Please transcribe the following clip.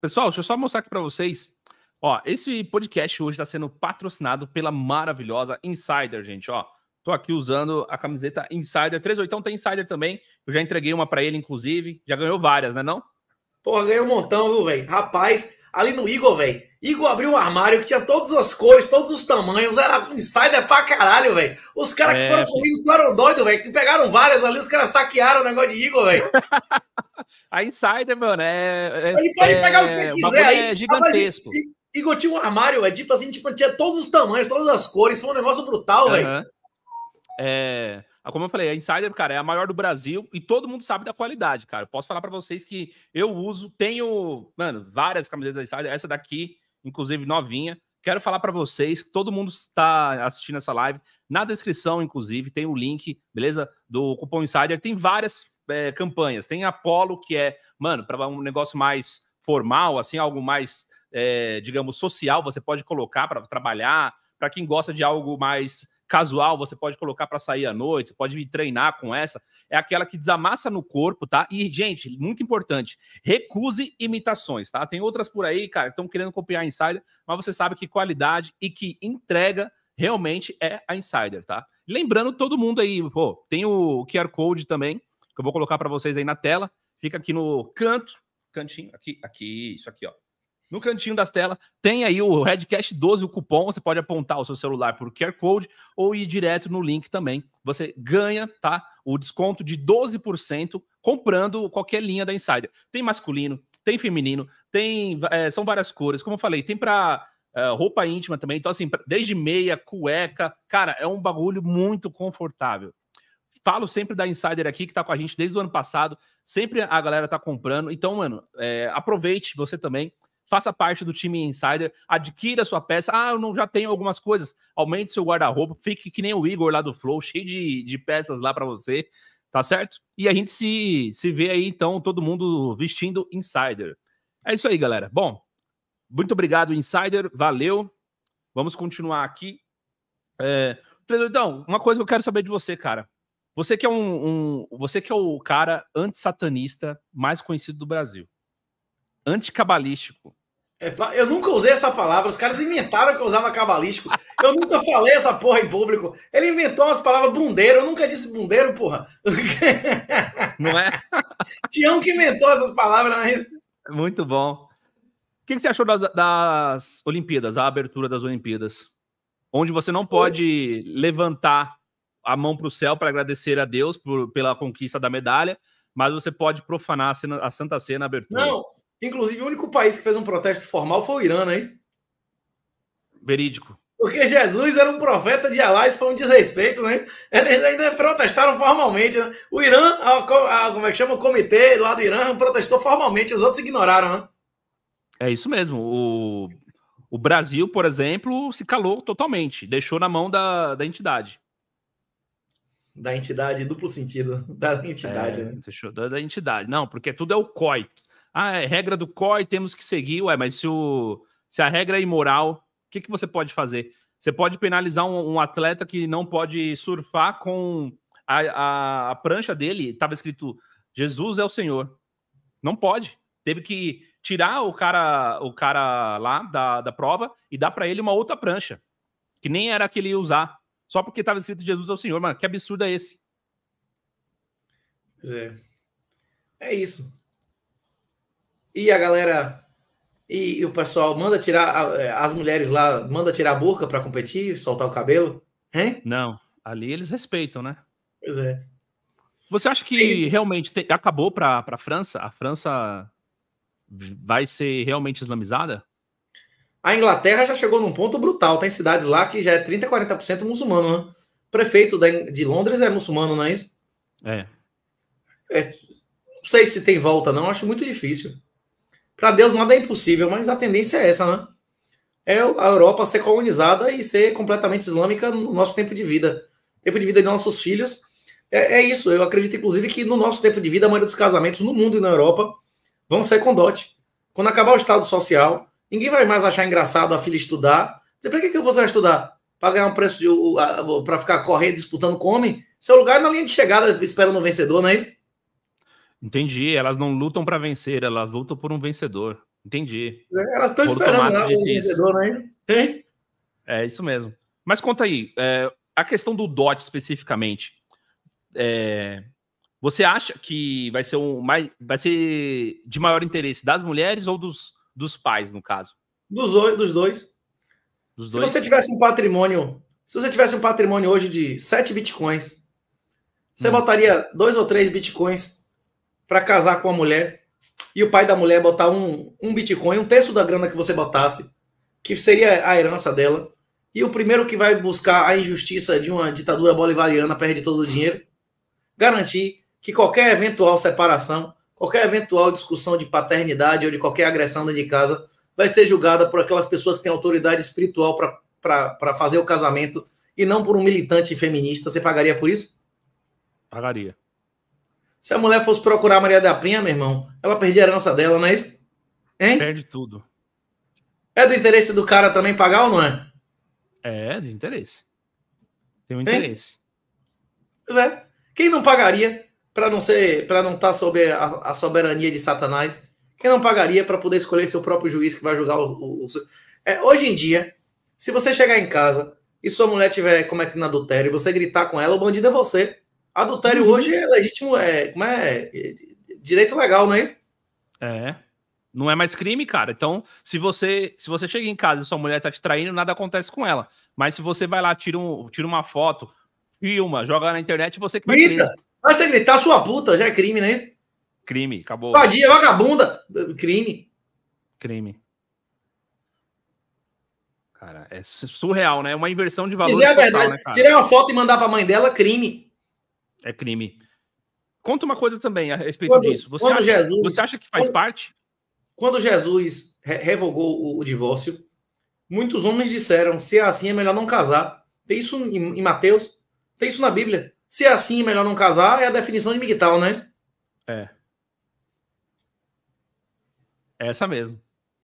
Pessoal, deixa eu só mostrar aqui para vocês. Ó, esse podcast hoje está sendo patrocinado pela maravilhosa Insider, gente. Ó, tô aqui usando a camiseta Insider então tem Insider também. Eu já entreguei uma para ele, inclusive. Já ganhou várias, né não? Porra, ganhei um montão, viu, velho? Rapaz, ali no Igor, velho. Igor abriu um armário que tinha todas as cores, todos os tamanhos. Era Insider pra caralho, velho. Os caras é, que foram comigo foram doidos, velho. Que pegaram várias ali, os caras saquearam o negócio de Igor, velho. A Insider, mano, é. é ele pode é, pegar o que você quiser. É aí, é gigantesco. e, e, um armário, é tipo assim, tipo, tinha todos os tamanhos, todas as cores, foi um negócio brutal, uhum. velho. É. Ah, como eu falei, a Insider, cara, é a maior do Brasil e todo mundo sabe da qualidade, cara. Eu posso falar para vocês que eu uso, tenho, mano, várias camisetas da Insider, essa daqui, inclusive novinha. Quero falar para vocês que todo mundo está assistindo essa live. Na descrição, inclusive, tem o link, beleza? Do cupom Insider. Tem várias é, campanhas. Tem Apollo, que é, mano, para um negócio mais formal, assim, algo mais, é, digamos, social, você pode colocar para trabalhar. Para quem gosta de algo mais casual, você pode colocar para sair à noite, você pode vir treinar com essa. É aquela que desamassa no corpo, tá? E, gente, muito importante, recuse imitações, tá? Tem outras por aí, cara, que estão querendo copiar a Insider, mas você sabe que qualidade e que entrega realmente é a Insider, tá? Lembrando todo mundo aí, pô, tem o QR Code também, que eu vou colocar para vocês aí na tela. Fica aqui no canto, cantinho, aqui, aqui, isso aqui, ó. No cantinho da tela tem aí o Redcast 12, o cupom. Você pode apontar o seu celular por QR Code ou ir direto no link também. Você ganha, tá? O desconto de 12% comprando qualquer linha da Insider. Tem masculino, tem feminino, tem é, são várias cores. Como eu falei, tem para é, roupa íntima também. Então, assim, desde meia, cueca. Cara, é um bagulho muito confortável falo sempre da Insider aqui, que está com a gente desde o ano passado. Sempre a galera está comprando. Então, mano, é, aproveite você também. Faça parte do time Insider, adquira sua peça. Ah, eu não já tenho algumas coisas. Aumente seu guarda-roupa, fique que nem o Igor lá do Flow, cheio de, de peças lá para você, tá certo? E a gente se, se vê aí, então, todo mundo vestindo Insider. É isso aí, galera. Bom, muito obrigado, Insider. Valeu. Vamos continuar aqui. É, então, uma coisa que eu quero saber de você, cara. Você que é um, um você que é o cara antissatanista mais conhecido do Brasil. Anticabalístico. É, eu nunca usei essa palavra, os caras inventaram que eu usava cabalístico. Eu nunca falei essa porra em público. Ele inventou umas palavras bundeiro, eu nunca disse bundeiro, porra. Não é? Tião que inventou essas palavras, né? Mas... Muito bom. O que, você achou das, das Olimpíadas, a abertura das Olimpíadas? Onde você não Foi. pode levantar a mão para o céu para agradecer a Deus por, pela conquista da medalha, mas você pode profanar a, cena, a Santa Cena na abertura. Não, inclusive o único país que fez um protesto formal foi o Irã, não é isso? Verídico. Porque Jesus era um profeta de Alá, isso foi um desrespeito, né? Eles ainda protestaram formalmente. Né? O Irã, a, a, como é que chama? O comitê lá do Irã protestou formalmente, os outros ignoraram, né? É isso mesmo. O, o Brasil, por exemplo, se calou totalmente, deixou na mão da, da entidade da entidade, duplo sentido, da entidade, é, né? Fechou, da, entidade. Não, porque tudo é o COI. Ah, é regra do COI, temos que seguir. Ué, mas se, o, se a regra é imoral, o que, que você pode fazer? Você pode penalizar um, um atleta que não pode surfar com a, a, a prancha dele, estava escrito Jesus é o Senhor. Não pode. Teve que tirar o cara o cara lá da, da prova e dar para ele uma outra prancha, que nem era a que ele ia usar só porque estava escrito Jesus ao é Senhor. Mano, que absurdo é esse? Pois é. É isso. E a galera. E, e o pessoal manda tirar. É, as mulheres lá manda tirar a burca para competir, soltar o cabelo? Hein? Não. Ali eles respeitam, né? Pois é. Você acha que é realmente te, acabou para a França? A França vai ser realmente islamizada? A Inglaterra já chegou num ponto brutal. Tem cidades lá que já é 30%, 40% muçulmano, né? O prefeito de Londres é muçulmano, não é isso? É. é. Não sei se tem volta, não. Acho muito difícil. Para Deus nada é impossível, mas a tendência é essa, né? É a Europa ser colonizada e ser completamente islâmica no nosso tempo de vida. Tempo de vida de nossos filhos. É, é isso. Eu acredito, inclusive, que no nosso tempo de vida, a maioria dos casamentos no mundo e na Europa vão ser com dote. Quando acabar o Estado Social, Ninguém vai mais achar engraçado a filha estudar. Você, para que, que você vai estudar? Para ganhar um preço para ficar correndo, disputando com homem? Seu lugar é na linha de chegada, esperando um vencedor, não é isso? Entendi. Elas não lutam para vencer, elas lutam por um vencedor. Entendi. É, elas estão esperando lá, um vencedor, é Hein? É isso mesmo. Mas conta aí, é, a questão do DOT especificamente. É, você acha que vai ser um mais vai ser de maior interesse das mulheres ou dos dos pais, no caso. Dos, dos dois. Dos se dois, você tivesse um patrimônio, se você tivesse um patrimônio hoje de 7 bitcoins, você hum. botaria dois ou três bitcoins para casar com a mulher e o pai da mulher botar um, um bitcoin, um terço da grana que você botasse, que seria a herança dela, e o primeiro que vai buscar a injustiça de uma ditadura bolivariana perde todo o dinheiro, garantir que qualquer eventual separação qualquer eventual discussão de paternidade ou de qualquer agressão dentro de casa vai ser julgada por aquelas pessoas que têm autoridade espiritual para fazer o casamento e não por um militante feminista. Você pagaria por isso? Pagaria. Se a mulher fosse procurar Maria da Penha, meu irmão, ela perdia a herança dela, não é isso? Hein? Perde tudo. É do interesse do cara também pagar ou não é? É, do interesse. Tem um hein? interesse. Pois é. Quem não pagaria? para não ser, para não estar tá sob a, a, soberania de Satanás, quem não pagaria para poder escolher seu próprio juiz que vai julgar o, o, o... É, hoje em dia, se você chegar em casa e sua mulher estiver cometendo adultério e você gritar com ela, o bandido é você. Adultério uhum. hoje é legítimo, é, como é, é, direito legal, não é isso? É. Não é mais crime, cara. Então, se você se você chega em casa e sua mulher tá te traindo, nada acontece com ela. Mas se você vai lá, tira, um, tira uma foto, filma, joga na internet, você que vai preso. Basta gritar sua puta, já é crime, não é isso? Crime, acabou. Vadia, vagabunda, crime. Crime. Cara, é surreal, né? É uma inversão de valor. Dizer a verdade, né, tirar uma foto e mandar pra mãe dela, crime. É crime. Conta uma coisa também a respeito quando, disso. Você, acha, Jesus, você acha que faz quando, parte? Quando Jesus revogou o, o, divórcio, muitos homens disseram: se é assim, é melhor não casar. Tem isso em, em Mateus, tem isso na Bíblia. Se é assim, é melhor não casar, é a definição de Miguel, né? É. Essa mesmo.